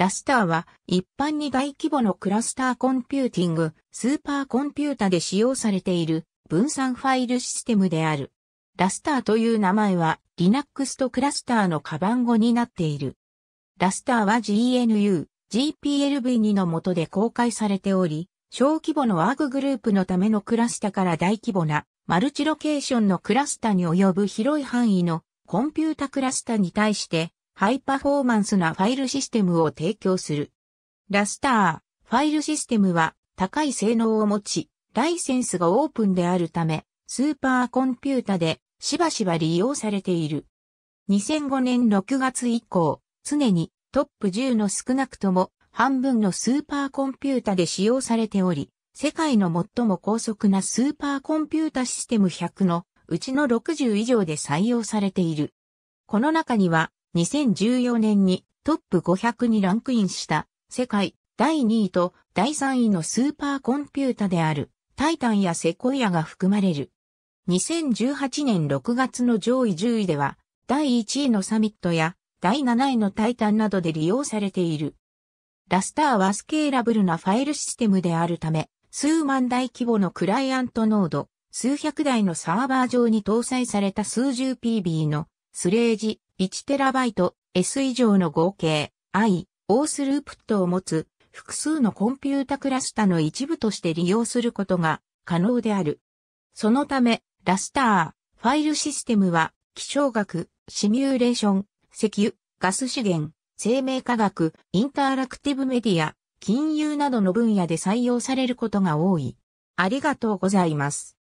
ラスターは一般に大規模のクラスターコンピューティング、スーパーコンピュータで使用されている分散ファイルシステムである。ラスターという名前は Linux とクラスターのカバン語になっている。ラスターは GNU、GPLv2 の下で公開されており、小規模のワークグループのためのクラスターから大規模なマルチロケーションのクラスターに及ぶ広い範囲のコンピュータクラスタに対してハイパフォーマンスなファイルシステムを提供する。ラスター、ファイルシステムは高い性能を持ち、ライセンスがオープンであるため、スーパーコンピュータでしばしば利用されている。2005年6月以降、常にトップ10の少なくとも半分のスーパーコンピュータで使用されており、世界の最も高速なスーパーコンピュータシステム100のうちの60以上で採用されている。この中には2014年にトップ500にランクインした世界第2位と第3位のスーパーコンピュータであるタイタンやセコイアが含まれる。2018年6月の上位10位では第1位のサミットや第7位のタイタンなどで利用されている。ラスターはスケーラブルなファイルシステムであるため、数万台規模のクライアントノード、数百台のサーバー上に搭載された数十 PB のスレージ、1TB、S 以上の合計、I、O スループットを持つ、複数のコンピュータクラスタの一部として利用することが可能である。そのため、ラスター、ファイルシステムは、気象学、シミュレーション、石油、ガス資源、生命科学、インタラクティブメディア、金融などの分野で採用されることが多い。ありがとうございます。